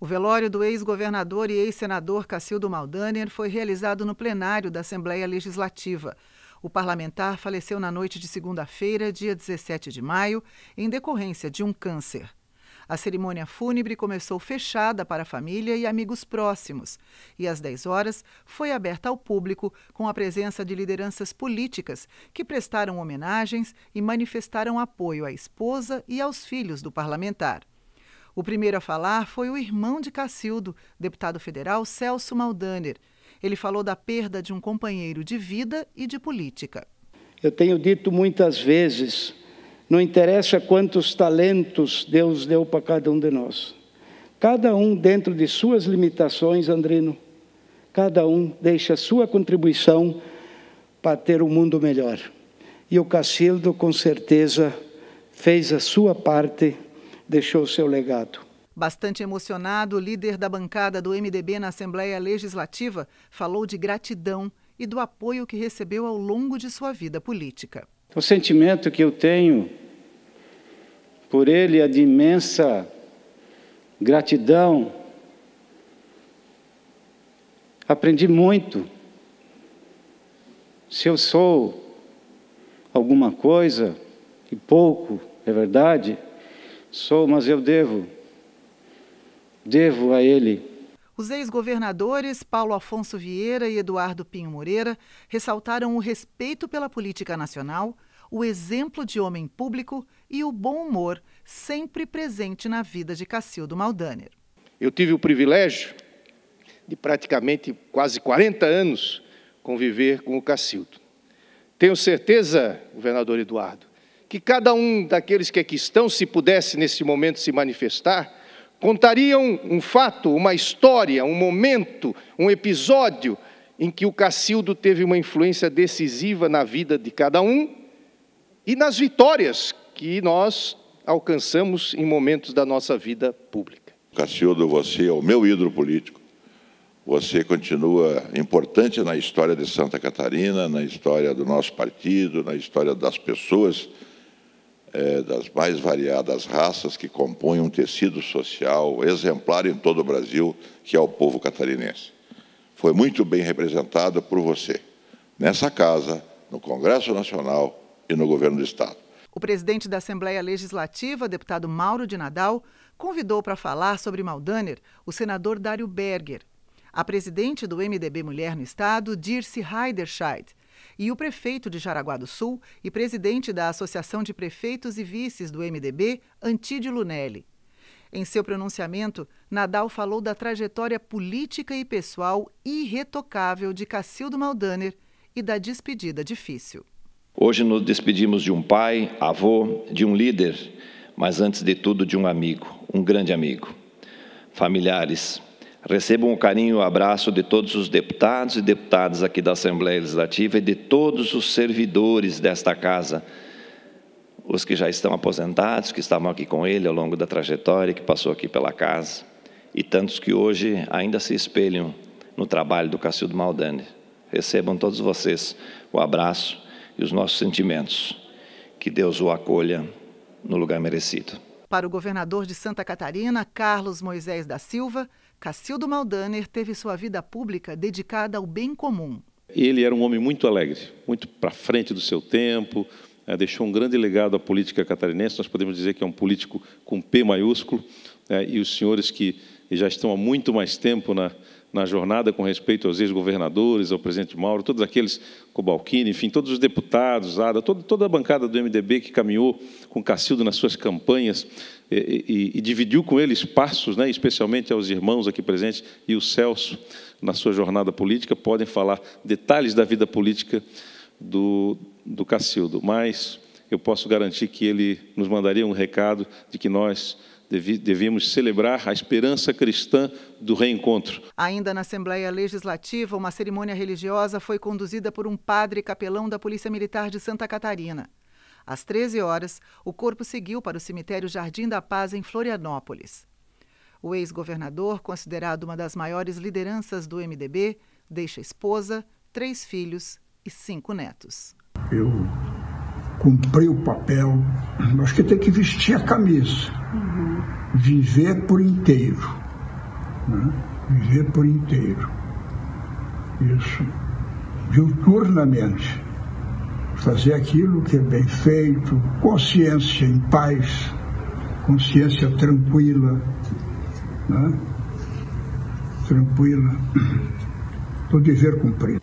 O velório do ex-governador e ex-senador Cacildo Maldaner foi realizado no plenário da Assembleia Legislativa. O parlamentar faleceu na noite de segunda-feira, dia 17 de maio, em decorrência de um câncer. A cerimônia fúnebre começou fechada para a família e amigos próximos e às 10 horas foi aberta ao público com a presença de lideranças políticas que prestaram homenagens e manifestaram apoio à esposa e aos filhos do parlamentar. O primeiro a falar foi o irmão de Cacildo, deputado federal Celso Maldaner. Ele falou da perda de um companheiro de vida e de política. Eu tenho dito muitas vezes não interessa quantos talentos Deus deu para cada um de nós. Cada um dentro de suas limitações, Andrino, cada um deixa sua contribuição para ter um mundo melhor. E o Cacildo, com certeza, fez a sua parte, deixou o seu legado. Bastante emocionado, o líder da bancada do MDB na Assembleia Legislativa falou de gratidão e do apoio que recebeu ao longo de sua vida política. O sentimento que eu tenho por ele a é de imensa gratidão. Aprendi muito. Se eu sou alguma coisa, e pouco, é verdade, sou, mas eu devo. Devo a ele. Os ex-governadores Paulo Afonso Vieira e Eduardo Pinho Moreira ressaltaram o respeito pela política nacional o exemplo de homem público e o bom humor sempre presente na vida de Cacildo Maldaner. Eu tive o privilégio de praticamente quase 40 anos conviver com o Cacildo. Tenho certeza, governador Eduardo, que cada um daqueles que aqui estão, se pudesse nesse momento se manifestar, contariam um fato, uma história, um momento, um episódio em que o Cacildo teve uma influência decisiva na vida de cada um e nas vitórias que nós alcançamos em momentos da nossa vida pública. Cacildo, você é o meu ídolo político. Você continua importante na história de Santa Catarina, na história do nosso partido, na história das pessoas, é, das mais variadas raças que compõem um tecido social exemplar em todo o Brasil, que é o povo catarinense. Foi muito bem representado por você, nessa casa, no Congresso Nacional, e no governo do Estado. O presidente da Assembleia Legislativa, deputado Mauro de Nadal, convidou para falar sobre Maldaner o senador Dário Berger, a presidente do MDB Mulher no Estado, Dirce Heiderscheid, e o prefeito de Jaraguá do Sul e presidente da Associação de Prefeitos e Vices do MDB, Antídio Lunelli. Em seu pronunciamento, Nadal falou da trajetória política e pessoal irretocável de Cacildo Maldaner e da despedida difícil. Hoje nos despedimos de um pai, avô, de um líder, mas antes de tudo de um amigo, um grande amigo. Familiares, recebam o carinho e o abraço de todos os deputados e deputadas aqui da Assembleia Legislativa e de todos os servidores desta casa, os que já estão aposentados, que estavam aqui com ele ao longo da trajetória, que passou aqui pela casa, e tantos que hoje ainda se espelham no trabalho do Cacildo Maldani. Recebam todos vocês o abraço e os nossos sentimentos. Que Deus o acolha no lugar merecido. Para o governador de Santa Catarina, Carlos Moisés da Silva, Cacildo Maldaner teve sua vida pública dedicada ao bem comum. Ele era um homem muito alegre, muito para frente do seu tempo, eh, deixou um grande legado à política catarinense. Nós podemos dizer que é um político com P maiúsculo, eh, e os senhores que já estão há muito mais tempo na, na jornada com respeito aos ex-governadores, ao presidente Mauro, todos aqueles, Cobalquini, enfim, todos os deputados, Ada, toda, toda a bancada do MDB que caminhou com Cacildo nas suas campanhas e, eh, eh, e, e dividiu com ele espaços, né, especialmente aos irmãos aqui presentes e o Celso na sua jornada política, podem falar detalhes da vida política do, do Cacildo, mas eu posso garantir que ele nos mandaria um recado de que nós devíamos celebrar a esperança cristã do reencontro. Ainda na Assembleia Legislativa, uma cerimônia religiosa foi conduzida por um padre capelão da Polícia Militar de Santa Catarina. Às 13 horas, o corpo seguiu para o cemitério Jardim da Paz, em Florianópolis. O ex-governador, considerado uma das maiores lideranças do MDB, deixa esposa, três filhos e cinco netos. Eu cumpri o papel, acho que tem que vestir a camisa viver por inteiro. Né? Viver por inteiro. Isso. Diuturnamente. Fazer aquilo que é bem feito, consciência em paz, consciência tranquila. Né? Tranquila. Do dever cumprido.